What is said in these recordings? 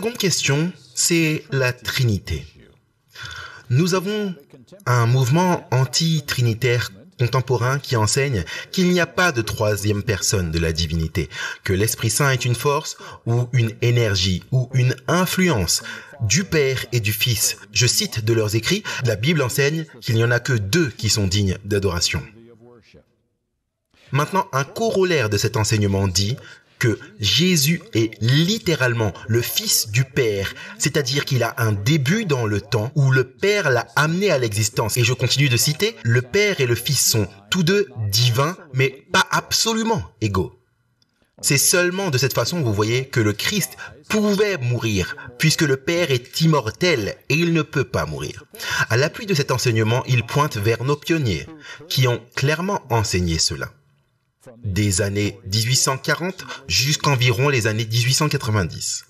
seconde question, c'est la Trinité. Nous avons un mouvement anti-trinitaire contemporain qui enseigne qu'il n'y a pas de troisième personne de la divinité, que l'Esprit Saint est une force ou une énergie ou une influence du Père et du Fils. Je cite de leurs écrits, la Bible enseigne qu'il n'y en a que deux qui sont dignes d'adoration. Maintenant, un corollaire de cet enseignement dit que Jésus est littéralement le Fils du Père, c'est-à-dire qu'il a un début dans le temps où le Père l'a amené à l'existence. Et je continue de citer, le Père et le Fils sont tous deux divins, mais pas absolument égaux. C'est seulement de cette façon, vous voyez, que le Christ pouvait mourir, puisque le Père est immortel et il ne peut pas mourir. À l'appui de cet enseignement, il pointe vers nos pionniers, qui ont clairement enseigné cela des années 1840 jusqu'environ les années 1890.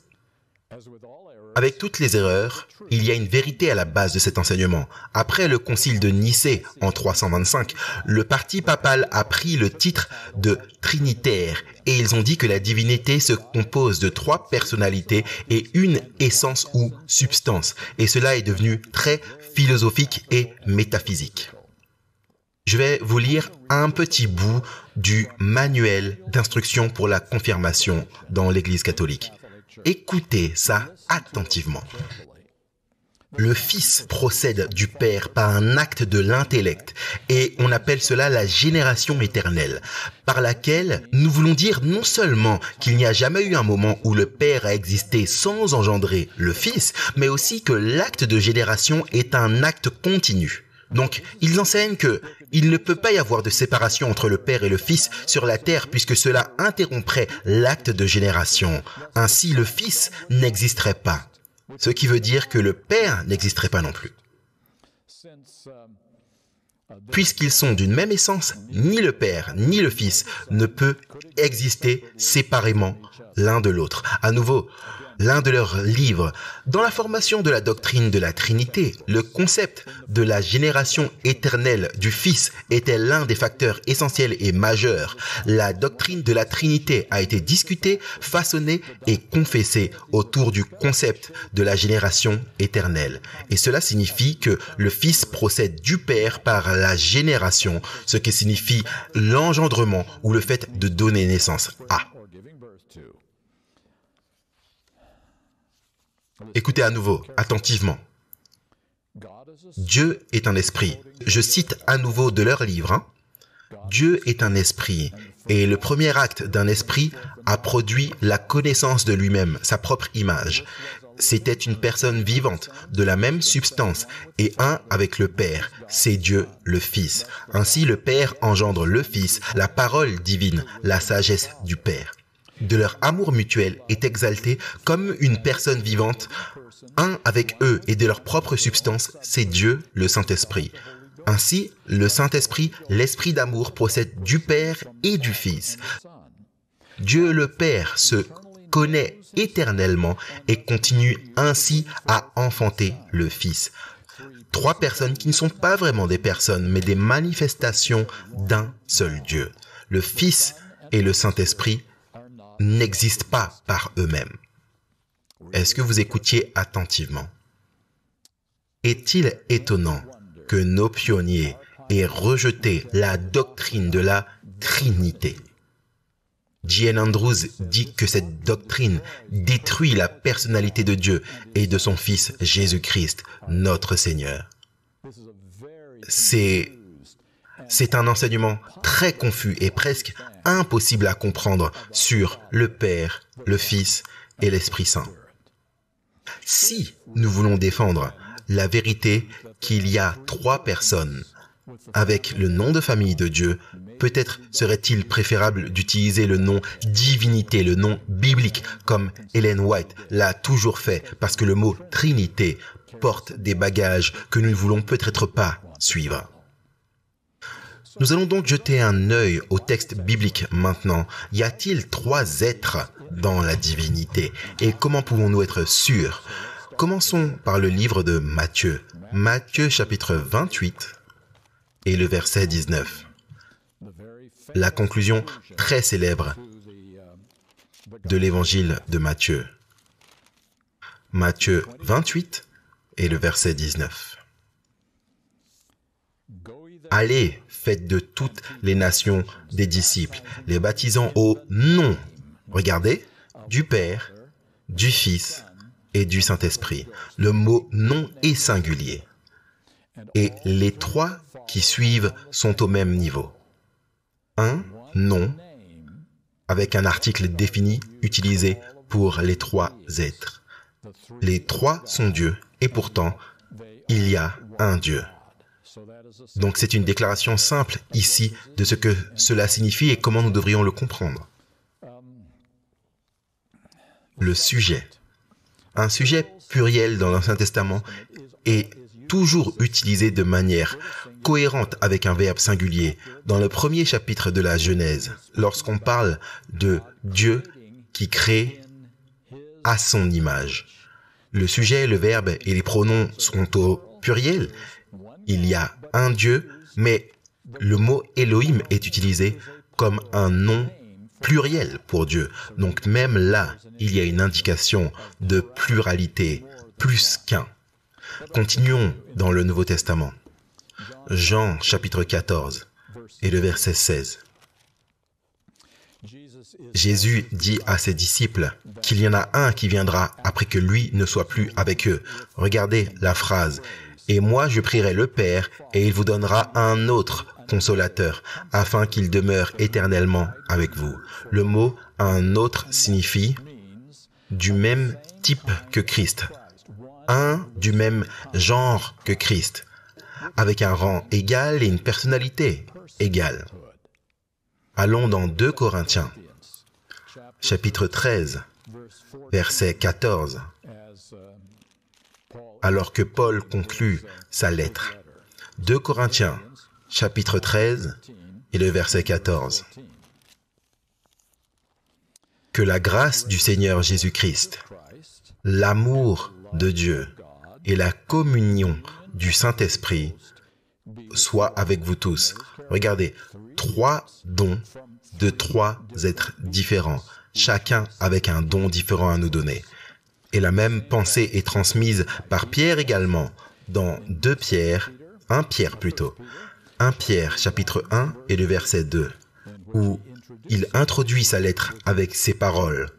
Avec toutes les erreurs, il y a une vérité à la base de cet enseignement. Après le concile de Nicée en 325, le parti papal a pris le titre de Trinitaire et ils ont dit que la divinité se compose de trois personnalités et une essence ou substance. Et cela est devenu très philosophique et métaphysique. Je vais vous lire un petit bout du manuel d'instruction pour la confirmation dans l'Église catholique. Écoutez ça attentivement. Le Fils procède du Père par un acte de l'intellect, et on appelle cela la génération éternelle, par laquelle nous voulons dire non seulement qu'il n'y a jamais eu un moment où le Père a existé sans engendrer le Fils, mais aussi que l'acte de génération est un acte continu. Donc, ils enseignent que il ne peut pas y avoir de séparation entre le Père et le Fils sur la terre puisque cela interromprait l'acte de génération. Ainsi, le Fils n'existerait pas. Ce qui veut dire que le Père n'existerait pas non plus. Puisqu'ils sont d'une même essence, ni le Père ni le Fils ne peut exister séparément l'un de l'autre. À nouveau, l'un de leurs livres, dans la formation de la doctrine de la Trinité, le concept de la génération éternelle du Fils était l'un des facteurs essentiels et majeurs. La doctrine de la Trinité a été discutée, façonnée et confessée autour du concept de la génération éternelle. Et cela signifie que le Fils procède du Père par la génération, ce qui signifie l'engendrement ou le fait de donner naissance à. Écoutez à nouveau, attentivement. Dieu est un esprit. Je cite à nouveau de leur livre. Hein. Dieu est un esprit. Et le premier acte d'un esprit a produit la connaissance de lui-même, sa propre image. C'était une personne vivante, de la même substance, et un avec le Père. C'est Dieu le Fils. Ainsi le Père engendre le Fils, la parole divine, la sagesse du Père de leur amour mutuel est exalté comme une personne vivante, un avec eux et de leur propre substance, c'est Dieu, le Saint-Esprit. Ainsi, le Saint-Esprit, l'Esprit d'amour, procède du Père et du Fils. Dieu le Père se connaît éternellement et continue ainsi à enfanter le Fils. Trois personnes qui ne sont pas vraiment des personnes, mais des manifestations d'un seul Dieu. Le Fils et le Saint-Esprit n'existent pas par eux-mêmes. Est-ce que vous écoutiez attentivement Est-il étonnant que nos pionniers aient rejeté la doctrine de la Trinité J.N. Andrews dit que cette doctrine détruit la personnalité de Dieu et de son Fils Jésus-Christ, notre Seigneur. C'est c'est un enseignement très confus et presque impossible à comprendre sur le Père, le Fils et l'Esprit Saint. Si nous voulons défendre la vérité qu'il y a trois personnes avec le nom de famille de Dieu, peut-être serait-il préférable d'utiliser le nom divinité, le nom biblique, comme Ellen White l'a toujours fait, parce que le mot Trinité porte des bagages que nous ne voulons peut-être pas suivre. Nous allons donc jeter un œil au texte biblique maintenant. Y a-t-il trois êtres dans la divinité Et comment pouvons-nous être sûrs Commençons par le livre de Matthieu. Matthieu chapitre 28 et le verset 19. La conclusion très célèbre de l'évangile de Matthieu. Matthieu 28 et le verset 19. Allez, faites de toutes les nations des disciples, les baptisant au nom, regardez, du Père, du Fils et du Saint-Esprit. Le mot nom est singulier. Et les trois qui suivent sont au même niveau. Un nom avec un article défini utilisé pour les trois êtres. Les trois sont Dieu et pourtant il y a un Dieu. Donc c'est une déclaration simple ici de ce que cela signifie et comment nous devrions le comprendre. Le sujet. Un sujet pluriel dans l'Ancien Testament est toujours utilisé de manière cohérente avec un verbe singulier dans le premier chapitre de la Genèse, lorsqu'on parle de Dieu qui crée à son image. Le sujet, le verbe et les pronoms sont au pluriel il y a un Dieu, mais le mot Elohim est utilisé comme un nom pluriel pour Dieu. Donc même là, il y a une indication de pluralité, plus qu'un. Continuons dans le Nouveau Testament. Jean chapitre 14 et le verset 16. Jésus dit à ses disciples qu'il y en a un qui viendra après que lui ne soit plus avec eux. Regardez la phrase. Et moi, je prierai le Père, et il vous donnera un autre consolateur, afin qu'il demeure éternellement avec vous. Le mot un autre signifie du même type que Christ, un du même genre que Christ, avec un rang égal et une personnalité égale. Allons dans 2 Corinthiens, chapitre 13, verset 14 alors que Paul conclut sa lettre. 2 Corinthiens, chapitre 13 et le verset 14. Que la grâce du Seigneur Jésus-Christ, l'amour de Dieu et la communion du Saint-Esprit soient avec vous tous. Regardez, trois dons de trois êtres différents, chacun avec un don différent à nous donner. Et la même pensée est transmise par Pierre également, dans 2 Pierre, 1 Pierre plutôt, 1 Pierre chapitre 1 et le verset 2, où il introduit sa lettre avec ces paroles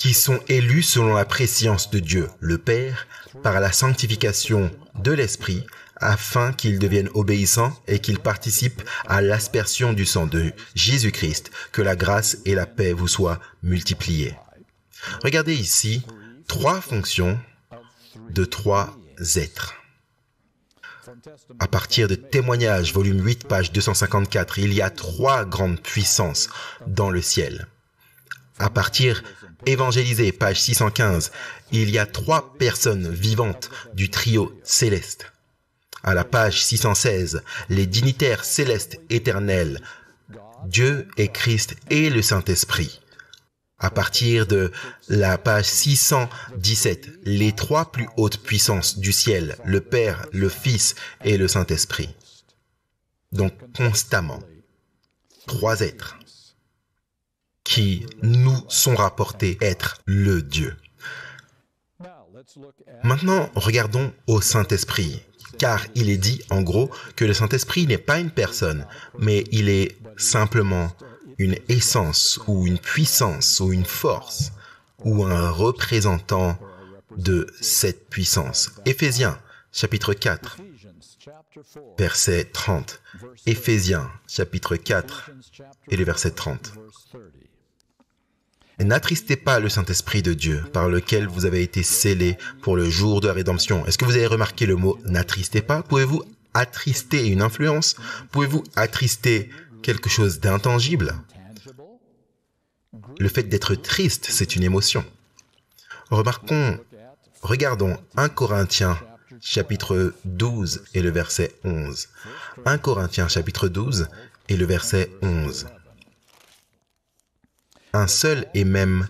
qui sont élus selon la préscience de Dieu, le Père, par la sanctification de l'Esprit, afin qu'ils deviennent obéissants et qu'ils participent à l'aspersion du sang de Jésus-Christ, que la grâce et la paix vous soient multipliées. Regardez ici trois fonctions de trois êtres. À partir de Témoignages, volume 8, page 254, il y a trois grandes puissances dans le ciel. À partir Évangéliser, page 615, il y a trois personnes vivantes du trio céleste. À la page 616, les dignitaires célestes éternels, Dieu et Christ et le Saint-Esprit à partir de la page 617, les trois plus hautes puissances du ciel, le Père, le Fils et le Saint-Esprit. Donc constamment, trois êtres qui nous sont rapportés être le Dieu. Maintenant, regardons au Saint-Esprit, car il est dit en gros que le Saint-Esprit n'est pas une personne, mais il est simplement une essence ou une puissance ou une force ou un représentant de cette puissance. Éphésiens chapitre 4 verset 30. Éphésiens chapitre 4 et le verset 30. N'attristez pas le Saint-Esprit de Dieu, par lequel vous avez été scellé pour le jour de la rédemption. Est-ce que vous avez remarqué le mot n'attristez pas Pouvez-vous attrister une influence Pouvez-vous attrister quelque chose d'intangible. Le fait d'être triste, c'est une émotion. Remarquons, regardons 1 Corinthiens chapitre 12 et le verset 11. 1 Corinthiens chapitre 12 et le verset 11. Un seul et même,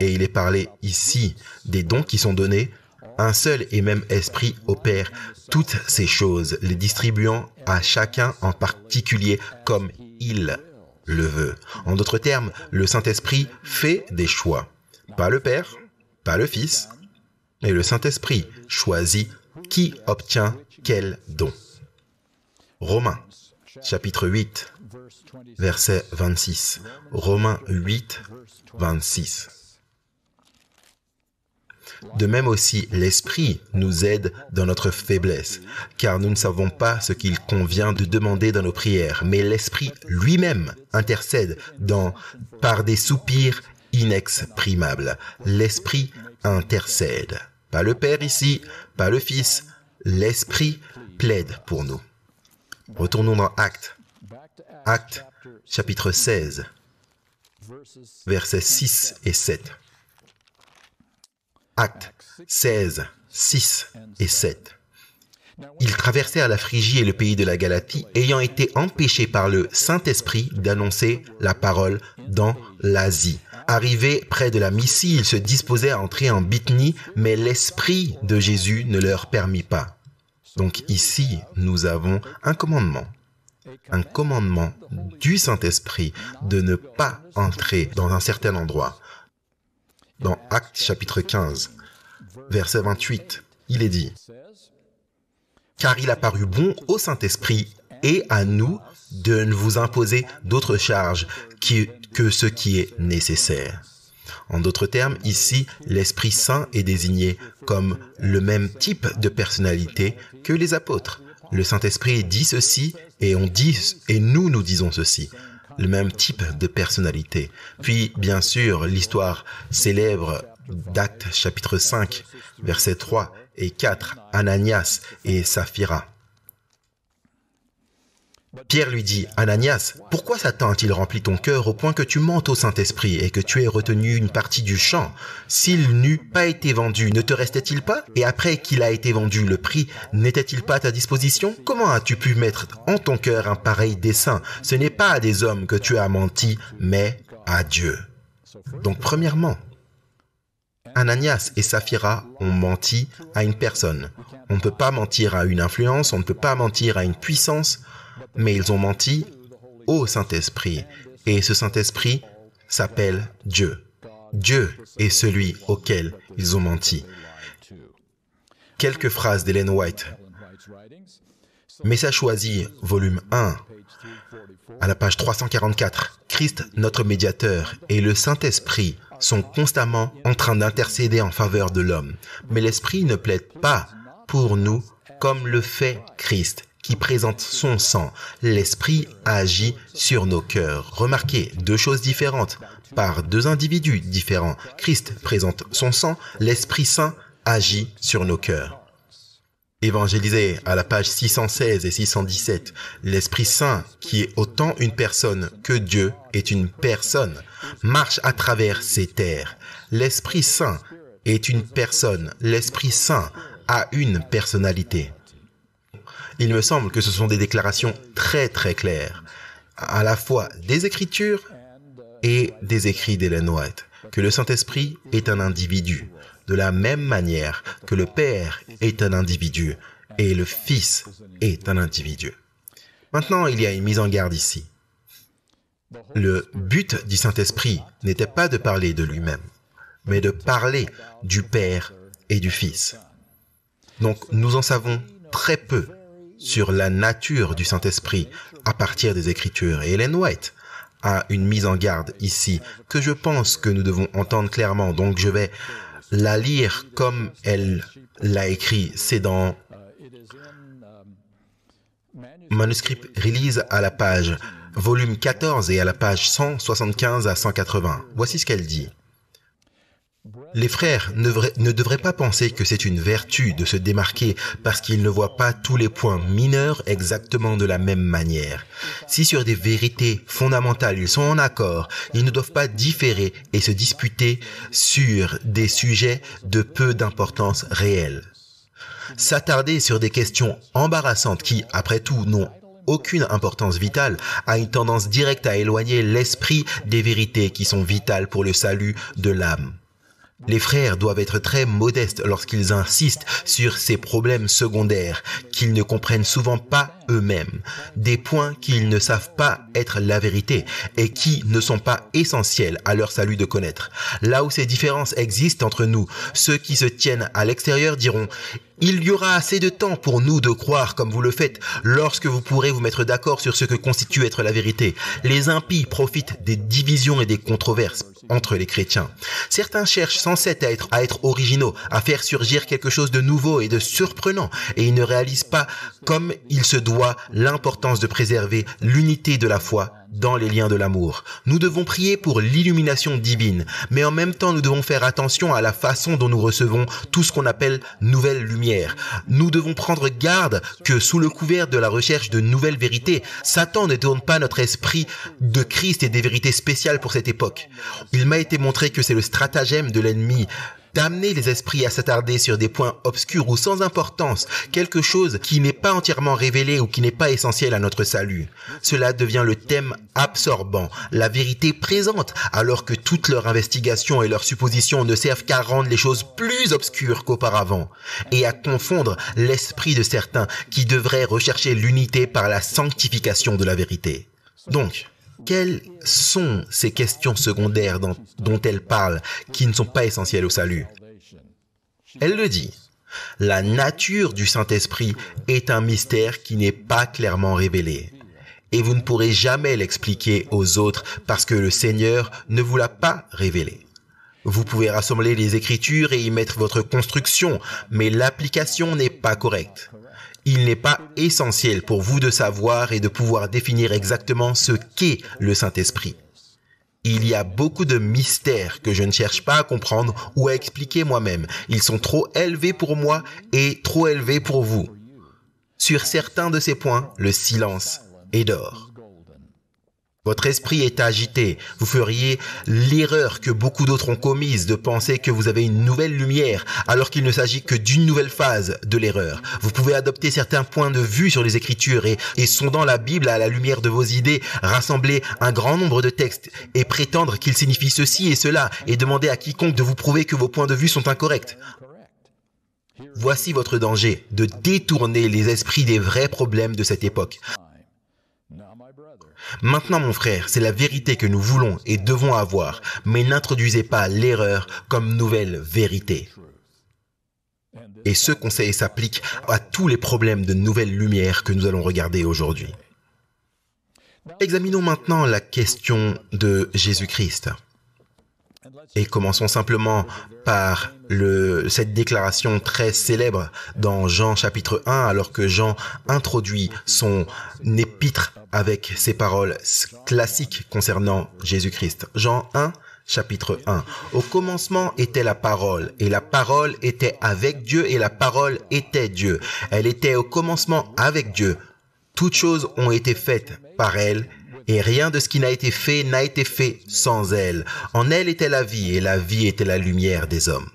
et il est parlé ici des dons qui sont donnés un seul et même esprit opère toutes ces choses, les distribuant à chacun en particulier comme il le veut. En d'autres termes, le Saint-Esprit fait des choix. Pas le Père, pas le Fils, mais le Saint-Esprit choisit qui obtient quel don. Romains chapitre 8, verset 26. Romains 8, 26. De même aussi, l'Esprit nous aide dans notre faiblesse, car nous ne savons pas ce qu'il convient de demander dans nos prières, mais l'Esprit lui-même intercède dans, par des soupirs inexprimables. L'Esprit intercède. Pas le Père ici, pas le Fils. L'Esprit plaide pour nous. Retournons dans Actes. Actes chapitre 16, versets 6 et 7. Actes 16, 6 et 7. Ils traversèrent la Phrygie et le pays de la Galatie, ayant été empêchés par le Saint-Esprit d'annoncer la parole dans l'Asie. Arrivés près de la Missie, ils se disposaient à entrer en Bithynie, mais l'Esprit de Jésus ne leur permit pas. Donc ici, nous avons un commandement un commandement du Saint-Esprit de ne pas entrer dans un certain endroit dans Actes chapitre 15, verset 28. Il est dit, Car il a paru bon au Saint-Esprit et à nous de ne vous imposer d'autres charges que ce qui est nécessaire. En d'autres termes, ici, l'Esprit Saint est désigné comme le même type de personnalité que les apôtres. Le Saint-Esprit dit ceci et on dit, et nous, nous disons ceci le même type de personnalité. Puis, bien sûr, l'histoire célèbre d'Actes chapitre 5, versets 3 et 4, Ananias et Saphira. Pierre lui dit, Ananias, pourquoi Satan a-t-il rempli ton cœur au point que tu mentes au Saint-Esprit et que tu aies retenu une partie du champ S'il n'eût pas été vendu, ne te restait-il pas Et après qu'il a été vendu, le prix n'était-il pas à ta disposition Comment as-tu pu mettre en ton cœur un pareil dessein Ce n'est pas à des hommes que tu as menti, mais à Dieu. Donc premièrement, Ananias et Saphira ont menti à une personne. On ne peut pas mentir à une influence, on ne peut pas mentir à une puissance, mais ils ont menti au Saint-Esprit. Et ce Saint-Esprit s'appelle Dieu. Dieu est celui auquel ils ont menti. Quelques phrases d'Hélène White. Message choisi, volume 1, à la page 344. Christ, notre médiateur, et le Saint-Esprit sont constamment en train d'intercéder en faveur de l'homme. Mais l'Esprit ne plaide pas pour nous comme le fait Christ qui présente son sang. L'Esprit agit sur nos cœurs. Remarquez deux choses différentes par deux individus différents. Christ présente son sang, l'Esprit Saint agit sur nos cœurs. Évangélisé à la page 616 et 617, l'Esprit Saint, qui est autant une personne que Dieu est une personne, marche à travers ces terres. L'Esprit Saint est une personne. L'Esprit Saint a une personnalité il me semble que ce sont des déclarations très très claires, à la fois des Écritures et des écrits d'Hélène White, que le Saint-Esprit est un individu, de la même manière que le Père est un individu et le Fils est un individu. Maintenant, il y a une mise en garde ici. Le but du Saint-Esprit n'était pas de parler de lui-même, mais de parler du Père et du Fils. Donc nous en savons très peu sur la nature du Saint-Esprit à partir des Écritures. Et Hélène White a une mise en garde ici que je pense que nous devons entendre clairement. Donc je vais la lire comme elle l'a écrit. C'est dans manuscrit release à la page volume 14 et à la page 175 à 180. Voici ce qu'elle dit. Les frères ne, devraient pas penser que c'est une vertu de se démarquer parce qu'ils ne voient pas tous les points mineurs exactement de la même manière. Si sur des vérités fondamentales ils sont en accord, ils ne doivent pas différer et se disputer sur des sujets de peu d'importance réelle. S'attarder sur des questions embarrassantes qui, après tout, n'ont aucune importance vitale a une tendance directe à éloigner l'esprit des vérités qui sont vitales pour le salut de l'âme. Les frères doivent être très modestes lorsqu'ils insistent sur ces problèmes secondaires qu'ils ne comprennent souvent pas eux-mêmes, des points qu'ils ne savent pas être la vérité et qui ne sont pas essentiels à leur salut de connaître. Là où ces différences existent entre nous, ceux qui se tiennent à l'extérieur diront il y aura assez de temps pour nous de croire comme vous le faites lorsque vous pourrez vous mettre d'accord sur ce que constitue être la vérité. Les impies profitent des divisions et des controverses entre les chrétiens. Certains cherchent sans cesse à être, à être originaux, à faire surgir quelque chose de nouveau et de surprenant, et ils ne réalisent pas, comme ils se doivent, l'importance de préserver l'unité de la foi dans les liens de l'amour. Nous devons prier pour l'illumination divine, mais en même temps nous devons faire attention à la façon dont nous recevons tout ce qu'on appelle nouvelle lumière. Nous devons prendre garde que sous le couvert de la recherche de nouvelles vérités, Satan ne tourne pas notre esprit de Christ et des vérités spéciales pour cette époque. Il m'a été montré que c'est le stratagème de l'ennemi d'amener les esprits à s'attarder sur des points obscurs ou sans importance, quelque chose qui n'est pas entièrement révélé ou qui n'est pas essentiel à notre salut. Cela devient le thème absorbant, la vérité présente, alors que toutes leurs investigations et leurs suppositions ne servent qu'à rendre les choses plus obscures qu'auparavant, et à confondre l'esprit de certains qui devraient rechercher l'unité par la sanctification de la vérité. Donc, quelles sont ces questions secondaires dont, elle parle qui ne sont pas essentielles au salut Elle le dit. La nature du Saint-Esprit est un mystère qui n'est pas clairement révélé. Et vous ne pourrez jamais l'expliquer aux autres parce que le Seigneur ne vous l'a pas révélé. Vous pouvez rassembler les écritures et y mettre votre construction, mais l'application n'est pas correcte. Il n'est pas essentiel pour vous de savoir et de pouvoir définir exactement ce qu'est le Saint-Esprit. Il y a beaucoup de mystères que je ne cherche pas à comprendre ou à expliquer moi-même. Ils sont trop élevés pour moi et trop élevés pour vous. Sur certains de ces points, le silence est d'or. Votre esprit est agité. Vous feriez l'erreur que beaucoup d'autres ont commise de penser que vous avez une nouvelle lumière alors qu'il ne s'agit que d'une nouvelle phase de l'erreur. Vous pouvez adopter certains points de vue sur les écritures et, sondant la Bible à la lumière de vos idées, rassembler un grand nombre de textes et prétendre qu'ils signifient ceci et cela et demander à quiconque de vous prouver que vos points de vue sont incorrects. Voici votre danger de détourner les esprits des vrais problèmes de cette époque. Maintenant mon frère, c'est la vérité que nous voulons et devons avoir, mais n'introduisez pas l'erreur comme nouvelle vérité. Et ce conseil s'applique à tous les problèmes de nouvelle lumière que nous allons regarder aujourd'hui. Examinons maintenant la question de Jésus-Christ. Et commençons simplement par le, cette déclaration très célèbre dans Jean chapitre 1, alors que Jean introduit son épître avec ses paroles classiques concernant Jésus-Christ. Jean 1, chapitre 1. Au commencement était la parole, et la parole était avec Dieu, et la parole était Dieu. Elle était au commencement avec Dieu. Toutes choses ont été faites par elle, et rien de ce qui n'a été fait n'a été fait sans elle. En elle était la vie et la vie était la lumière des hommes.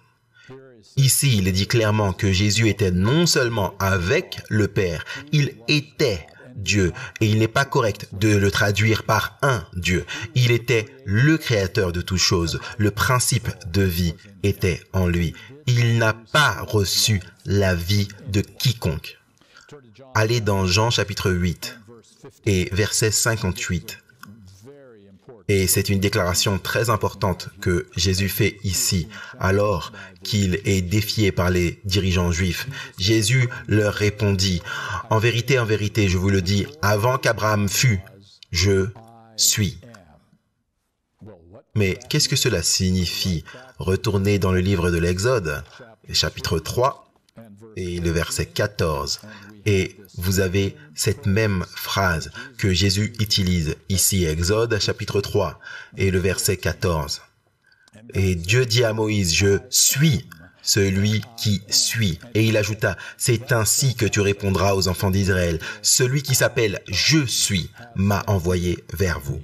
Ici, il est dit clairement que Jésus était non seulement avec le Père, il était Dieu. Et il n'est pas correct de le traduire par un Dieu. Il était le créateur de toutes choses. Le principe de vie était en lui. Il n'a pas reçu la vie de quiconque. Allez dans Jean chapitre 8 et verset 58. Et c'est une déclaration très importante que Jésus fait ici, alors qu'il est défié par les dirigeants juifs. Jésus leur répondit, En vérité, en vérité, je vous le dis, avant qu'Abraham fût, je suis. Mais qu'est-ce que cela signifie Retournez dans le livre de l'Exode, chapitre 3 et le verset 14. Et vous avez cette même phrase que Jésus utilise ici, Exode chapitre 3 et le verset 14. Et Dieu dit à Moïse, je suis celui qui suit. Et il ajouta, c'est ainsi que tu répondras aux enfants d'Israël, celui qui s'appelle Je suis m'a envoyé vers vous.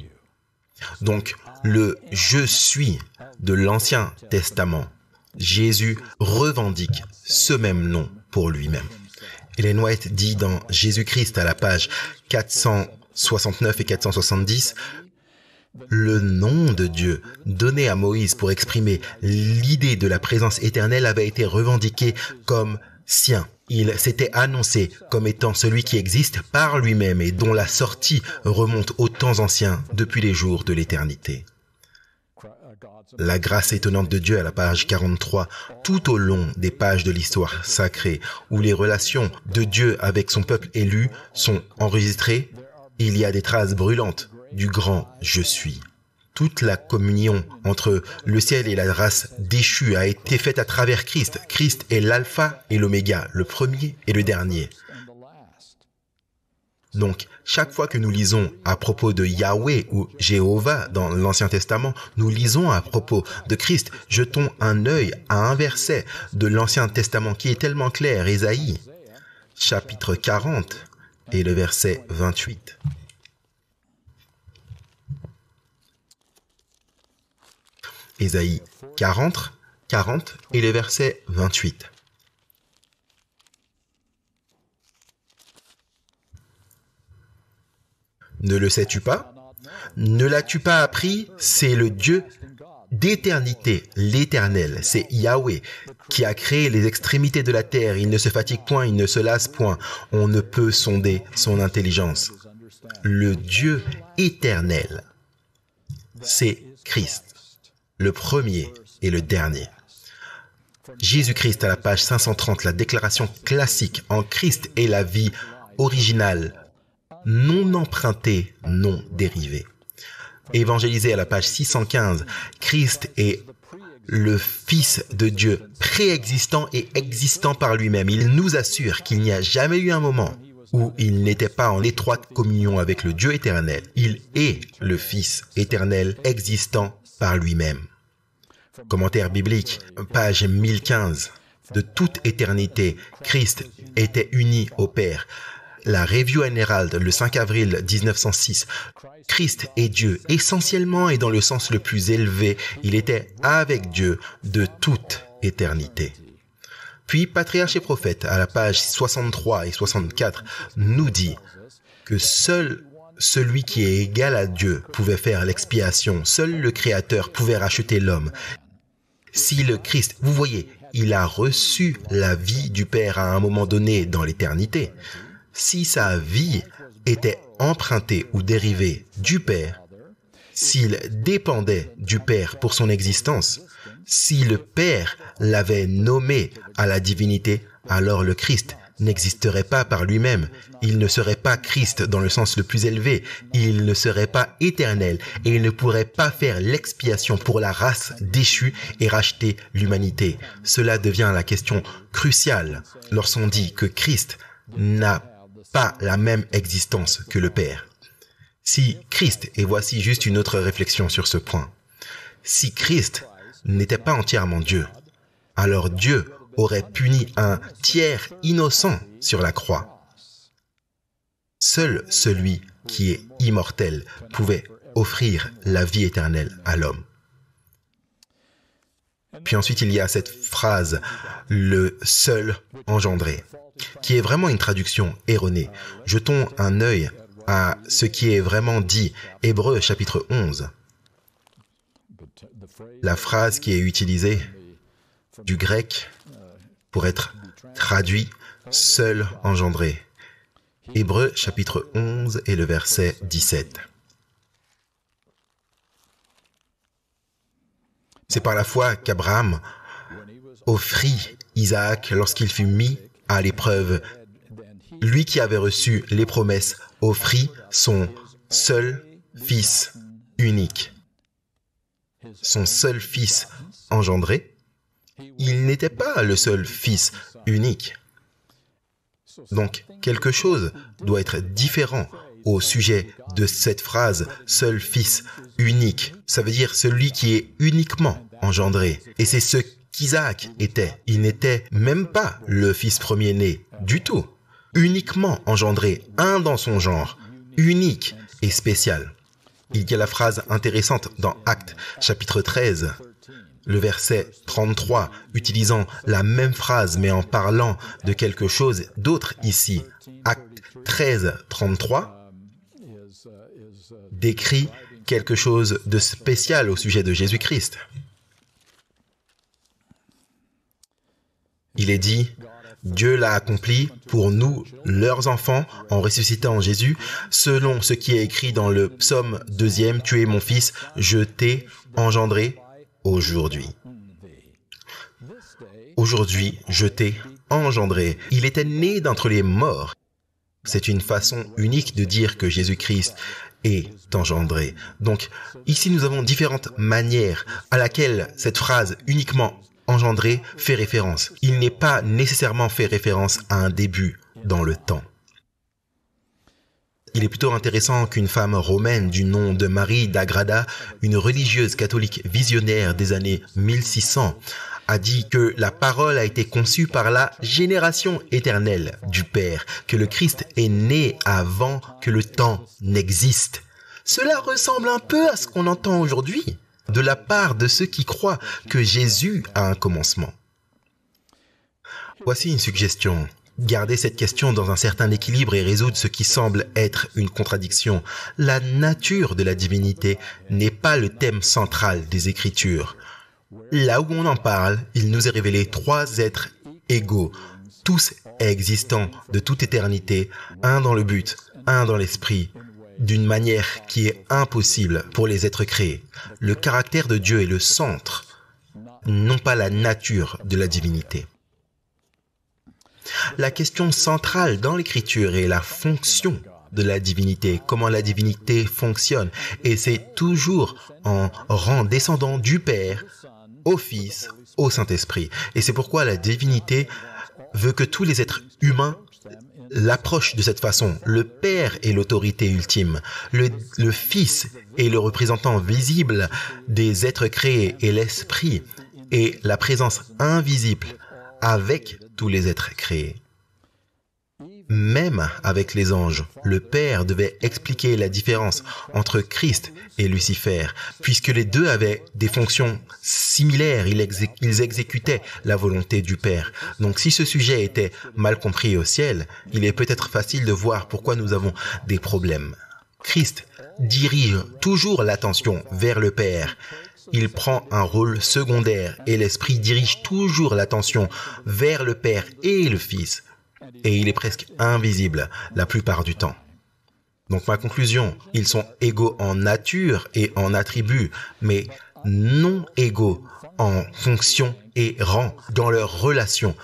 Donc, le Je suis de l'Ancien Testament, Jésus revendique ce même nom pour lui-même. Hélène White dit dans Jésus-Christ à la page 469 et 470, le nom de Dieu donné à Moïse pour exprimer l'idée de la présence éternelle avait été revendiqué comme sien. Il s'était annoncé comme étant celui qui existe par lui-même et dont la sortie remonte aux temps anciens depuis les jours de l'éternité. La grâce étonnante de Dieu à la page 43, tout au long des pages de l'histoire sacrée, où les relations de Dieu avec son peuple élu sont enregistrées, il y a des traces brûlantes du grand Je suis. Toute la communion entre le ciel et la race déchue a été faite à travers Christ. Christ est l'alpha et l'oméga, le premier et le dernier. Donc, chaque fois que nous lisons à propos de Yahweh ou Jéhovah dans l'Ancien Testament, nous lisons à propos de Christ. Jetons un œil à un verset de l'Ancien Testament qui est tellement clair, Ésaïe, chapitre 40 et le verset 28. Ésaïe 40, 40 et le verset 28. Ne le sais-tu pas Ne l'as-tu pas appris C'est le Dieu d'éternité, l'éternel, c'est Yahweh, qui a créé les extrémités de la terre. Il ne se fatigue point, il ne se lasse point. On ne peut sonder son intelligence. Le Dieu éternel, c'est Christ, le premier et le dernier. Jésus-Christ à la page 530, la déclaration classique en Christ est la vie originale, non emprunté, non dérivé. Évangélisé à la page 615, Christ est le Fils de Dieu, préexistant et existant par lui-même. Il nous assure qu'il n'y a jamais eu un moment où il n'était pas en étroite communion avec le Dieu éternel. Il est le Fils éternel, existant par lui-même. Commentaire biblique, page 1015. De toute éternité, Christ était uni au Père la Review and Herald le 5 avril 1906, Christ est Dieu essentiellement et dans le sens le plus élevé, il était avec Dieu de toute éternité. Puis Patriarche et prophète, à la page 63 et 64, nous dit que seul celui qui est égal à Dieu pouvait faire l'expiation, seul le Créateur pouvait racheter l'homme. Si le Christ, vous voyez, il a reçu la vie du Père à un moment donné dans l'éternité si sa vie était empruntée ou dérivée du Père, s'il dépendait du Père pour son existence, si le Père l'avait nommé à la divinité, alors le Christ n'existerait pas par lui-même. Il ne serait pas Christ dans le sens le plus élevé. Il ne serait pas éternel et il ne pourrait pas faire l'expiation pour la race déchue et racheter l'humanité. Cela devient la question cruciale lorsqu'on dit que Christ n'a pas la même existence que le Père. Si Christ, et voici juste une autre réflexion sur ce point, si Christ n'était pas entièrement Dieu, alors Dieu aurait puni un tiers innocent sur la croix. Seul celui qui est immortel pouvait offrir la vie éternelle à l'homme. Puis ensuite, il y a cette phrase, le seul engendré, qui est vraiment une traduction erronée. Jetons un œil à ce qui est vraiment dit. Hébreu chapitre 11. La phrase qui est utilisée du grec pour être traduit seul engendré. Hébreu chapitre 11 et le verset 17. C'est par la foi qu'Abraham offrit Isaac lorsqu'il fut mis à l'épreuve. Lui qui avait reçu les promesses offrit son seul fils unique. Son seul fils engendré. Il n'était pas le seul fils unique. Donc quelque chose doit être différent au sujet de cette phrase seul fils unique. Ça veut dire celui qui est uniquement engendré. Et c'est ce qu'Isaac était. Il n'était même pas le fils premier-né du tout. Uniquement engendré, un dans son genre, unique et spécial. Il y a la phrase intéressante dans Actes chapitre 13, le verset 33, utilisant la même phrase mais en parlant de quelque chose d'autre ici. Acte 13, 33, décrit quelque chose de spécial au sujet de Jésus-Christ. Il est dit, Dieu l'a accompli pour nous, leurs enfants, en ressuscitant Jésus, selon ce qui est écrit dans le psaume 2e, Tu es mon fils, je t'ai engendré aujourd'hui. Aujourd'hui, je t'ai engendré. Il était né d'entre les morts. C'est une façon unique de dire que Jésus-Christ d'engendrer. Donc ici nous avons différentes manières à laquelle cette phrase uniquement engendrée fait référence. Il n'est pas nécessairement fait référence à un début dans le temps. Il est plutôt intéressant qu'une femme romaine du nom de Marie d'Agrada, une religieuse catholique visionnaire des années 1600, a dit que la parole a été conçue par la génération éternelle du Père, que le Christ est né avant que le temps n'existe. Cela ressemble un peu à ce qu'on entend aujourd'hui de la part de ceux qui croient que Jésus a un commencement. Voici une suggestion. Gardez cette question dans un certain équilibre et résoudre ce qui semble être une contradiction. La nature de la divinité n'est pas le thème central des Écritures. Là où on en parle, il nous est révélé trois êtres égaux, tous existants de toute éternité, un dans le but, un dans l'esprit, d'une manière qui est impossible pour les êtres créés. Le caractère de Dieu est le centre, non pas la nature de la divinité. La question centrale dans l'écriture est la fonction de la divinité, comment la divinité fonctionne. Et c'est toujours en descendant du Père au Fils, au Saint-Esprit. Et c'est pourquoi la divinité veut que tous les êtres humains l'approchent de cette façon. Le Père est l'autorité ultime. le, Fils est le représentant visible des êtres créés et l'Esprit est la présence invisible avec tous les êtres créés même avec les anges. Le Père devait expliquer la différence entre Christ et Lucifer, puisque les deux avaient des fonctions similaires, ils, exécutaient la volonté du Père. Donc si ce sujet était mal compris au ciel, il est peut-être facile de voir pourquoi nous avons des problèmes. Christ dirige toujours l'attention vers le Père. Il prend un rôle secondaire et l'Esprit dirige toujours l'attention vers le Père et le Fils et il est presque invisible la plupart du temps. Donc ma conclusion, ils sont égaux en nature et en attribut, mais non égaux en fonction et rang dans leur relation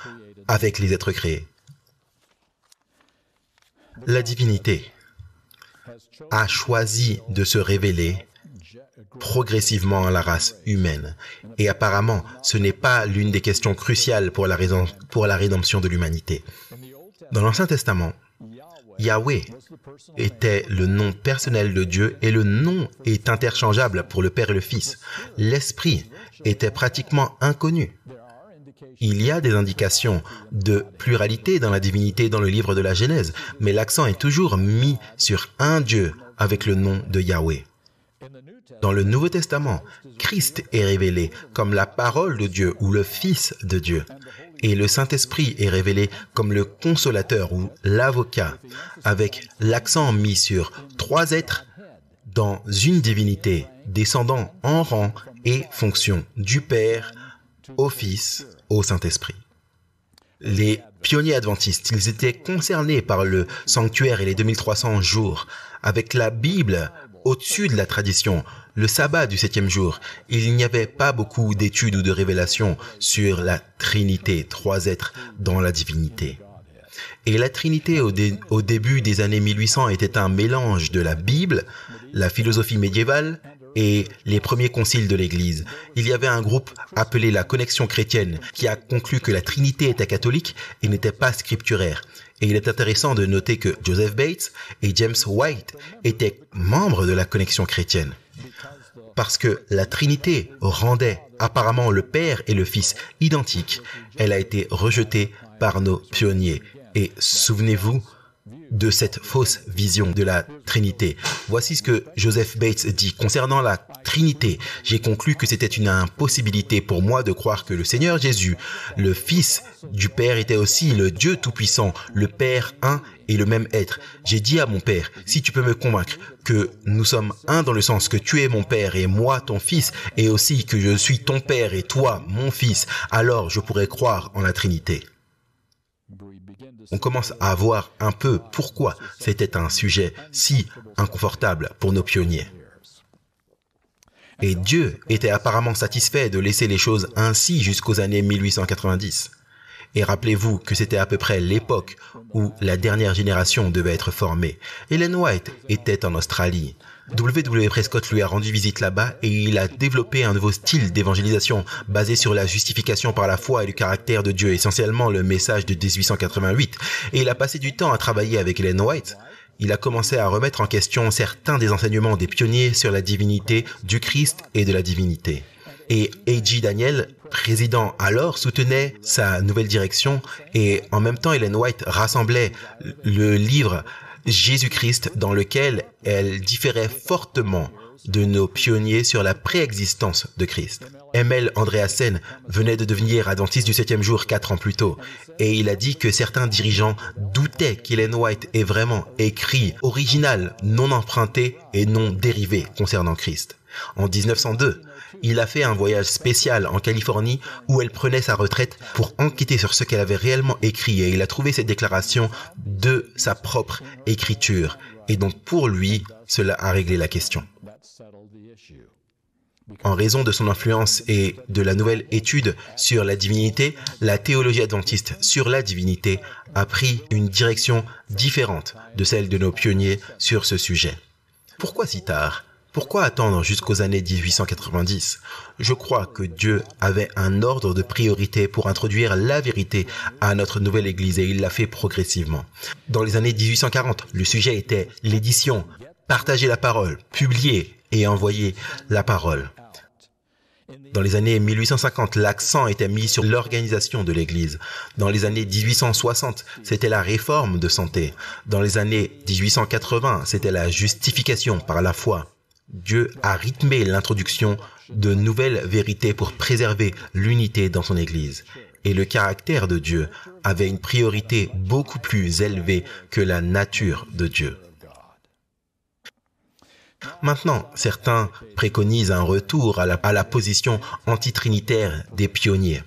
avec les êtres créés. La divinité a choisi de se révéler progressivement à la race humaine. Et apparemment, ce n'est pas l'une des questions cruciales pour la, pour la rédemption de l'humanité. Dans l'Ancien Testament, Yahweh était le nom personnel de Dieu et le nom est interchangeable pour le Père et le Fils. L'Esprit était pratiquement inconnu. Il y a des indications de pluralité dans la divinité dans le livre de la Genèse, mais l'accent est toujours mis sur un Dieu avec le nom de Yahweh. Dans le Nouveau Testament, Christ est révélé comme la parole de Dieu ou le Fils de Dieu et le Saint-Esprit est révélé comme le consolateur ou l'avocat, avec l'accent mis sur trois êtres dans une divinité, descendant en rang et fonction du Père, au Fils, au Saint-Esprit. Les pionniers adventistes, ils étaient concernés par le sanctuaire et les 2300 jours, avec la Bible au-dessus de la tradition, le sabbat du septième jour. Il n'y avait pas beaucoup d'études ou de révélations sur la Trinité, trois êtres dans la divinité. Et la Trinité au, début des années 1800 était un mélange de la Bible, la philosophie médiévale et les premiers conciles de l'Église. Il y avait un groupe appelé la Connexion chrétienne qui a conclu que la Trinité était catholique et n'était pas scripturaire. Et il est intéressant de noter que Joseph Bates et James White étaient membres de la connexion chrétienne. Parce que la Trinité rendait apparemment le Père et le Fils identiques, elle a été rejetée par nos pionniers. Et souvenez-vous de cette fausse vision de la Trinité. Voici ce que Joseph Bates dit. Concernant la Trinité, j'ai conclu que c'était une impossibilité pour moi de croire que le Seigneur Jésus, le Fils du Père, était aussi le Dieu Tout-Puissant, le Père un et le même être. J'ai dit à mon Père, si tu peux me convaincre que nous sommes un dans le sens que tu es mon Père et moi ton Fils, et aussi que je suis ton Père et toi mon Fils, alors je pourrais croire en la Trinité on commence à voir un peu pourquoi c'était un sujet si inconfortable pour nos pionniers. Et Dieu était apparemment satisfait de laisser les choses ainsi jusqu'aux années 1890. Et rappelez-vous que c'était à peu près l'époque où la dernière génération devait être formée. Ellen White était en Australie. W.W. E Prescott lui a rendu visite là-bas et il a développé un nouveau style d'évangélisation basé sur la justification par la foi et le caractère de Dieu, essentiellement le message de 1888. Et il a passé du temps à travailler avec Ellen White. Il a commencé à remettre en question certains des enseignements des pionniers sur la divinité du Christ et de la divinité. Et A.G. Daniel, président alors, soutenait sa nouvelle direction et en même temps Ellen White rassemblait le livre Jésus-Christ dans lequel elle différait fortement de nos pionniers sur la préexistence de Christ. ML Andreasen venait de devenir adventiste du septième jour quatre ans plus tôt, et il a dit que certains dirigeants doutaient qu'Hélène White ait vraiment écrit original, non emprunté et non dérivé concernant Christ. En 1902, il a fait un voyage spécial en Californie où elle prenait sa retraite pour enquêter sur ce qu'elle avait réellement écrit et il a trouvé ses déclarations de sa propre écriture. Et donc pour lui, cela a réglé la question. En raison de son influence et de la nouvelle étude sur la divinité, la théologie adventiste sur la divinité a pris une direction différente de celle de nos pionniers sur ce sujet. Pourquoi si tard pourquoi attendre jusqu'aux années 1890 Je crois que Dieu avait un ordre de priorité pour introduire la vérité à notre nouvelle Église et il l'a fait progressivement. Dans les années 1840, le sujet était l'édition, partager la parole, publier et envoyer la parole. Dans les années 1850, l'accent était mis sur l'organisation de l'Église. Dans les années 1860, c'était la réforme de santé. Dans les années 1880, c'était la justification par la foi. Dieu a rythmé l'introduction de nouvelles vérités pour préserver l'unité dans son Église. Et le caractère de Dieu avait une priorité beaucoup plus élevée que la nature de Dieu. Maintenant, certains préconisent un retour à la, position antitrinitaire des pionniers.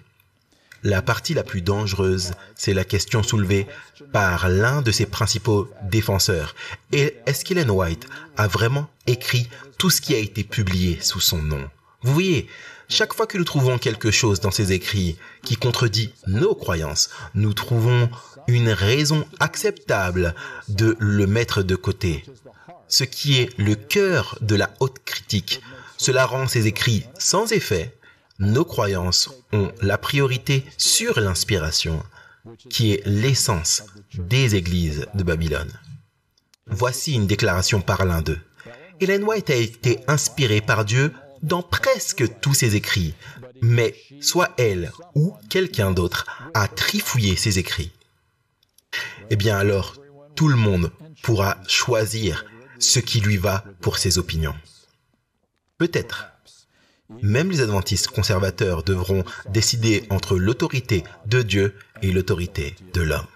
La partie la plus dangereuse, c'est la question soulevée par l'un de ses principaux défenseurs. Est-ce qu'Ellen White a vraiment écrit tout ce qui a été publié sous son nom. Vous voyez, chaque fois que nous trouvons quelque chose dans ses écrits qui contredit nos croyances, nous trouvons une raison acceptable de le mettre de côté. Ce qui est le cœur de la haute critique, cela rend ses écrits sans effet. Nos croyances ont la priorité sur l'inspiration, qui est l'essence des églises de Babylone. Voici une déclaration par l'un d'eux. Ellen White a été inspirée par Dieu dans presque tous ses écrits, mais soit elle ou quelqu'un d'autre a trifouillé ses écrits. Eh bien alors, tout le monde pourra choisir ce qui lui va pour ses opinions. Peut-être. Même les adventistes conservateurs devront décider entre l'autorité de Dieu et l'autorité de l'homme.